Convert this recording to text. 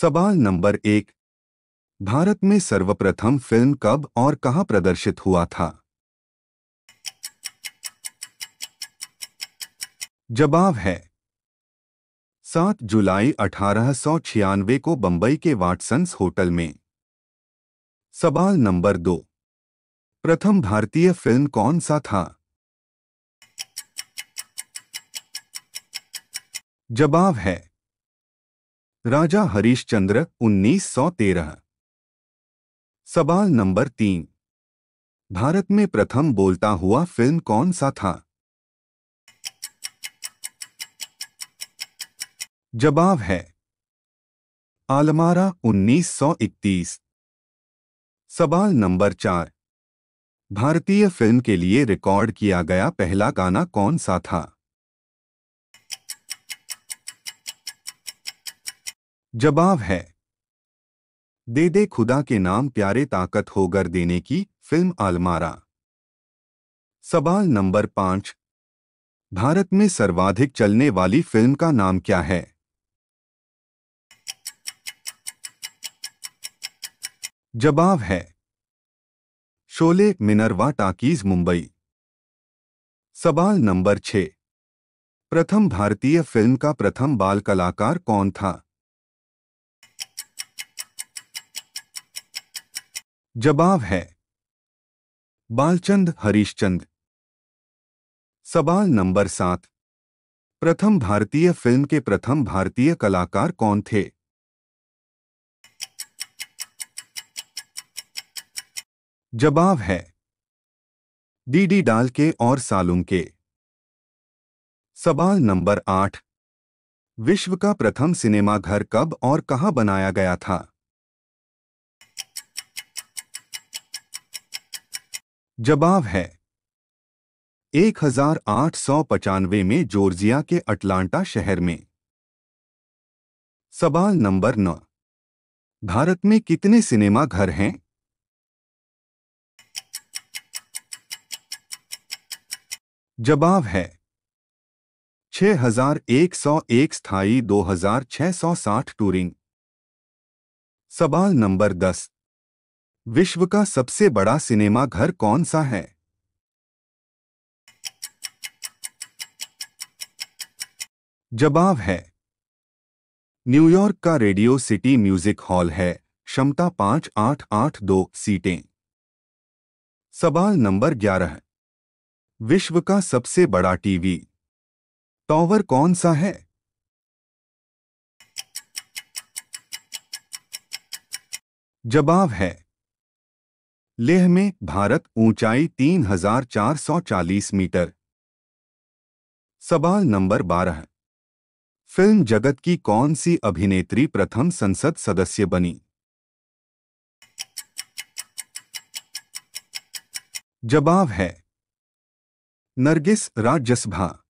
सवाल नंबर एक भारत में सर्वप्रथम फिल्म कब और कहां प्रदर्शित हुआ था जवाब है 7 जुलाई छियानवे को बंबई के वाटसन्स होटल में सवाल नंबर दो प्रथम भारतीय फिल्म कौन सा था जवाब है राजा हरीशचंद्र 1913 सवाल नंबर तीन भारत में प्रथम बोलता हुआ फिल्म कौन सा था जवाब है आलमारा 1931 सवाल नंबर चार भारतीय फिल्म के लिए रिकॉर्ड किया गया पहला गाना कौन सा था जवाब है दे दे खुदा के नाम प्यारे ताकत होगर देने की फिल्म आलमारा सवाल नंबर पांच भारत में सर्वाधिक चलने वाली फिल्म का नाम क्या है जवाब है शोले मिनरवा टाकीज मुंबई सवाल नंबर छ प्रथम भारतीय फिल्म का प्रथम बाल कलाकार कौन था जवाब है बालचंद हरीशचंद सवाल नंबर सात प्रथम भारतीय फिल्म के प्रथम भारतीय कलाकार कौन थे जवाब है डीडी डाल के और सालुम के सवाल नंबर आठ विश्व का प्रथम सिनेमाघर कब और कहां बनाया गया था जवाब है पचानवे में जॉर्जिया के अटलांटा शहर में सवाल नंबर नौ भारत में कितने सिनेमा घर हैं जवाब है 6101 स्थायी 2660 टूरिंग सवाल नंबर दस विश्व का सबसे बड़ा सिनेमा घर कौन सा है जवाब है न्यूयॉर्क का रेडियो सिटी म्यूजिक हॉल है क्षमता पांच आठ आठ दो सीटें सवाल नंबर ग्यारह विश्व का सबसे बड़ा टीवी टॉवर कौन सा है जवाब है लेह में भारत ऊंचाई 3440 मीटर सवाल नंबर 12 फिल्म जगत की कौन सी अभिनेत्री प्रथम संसद सदस्य बनी जवाब है नरगिस राज्यसभा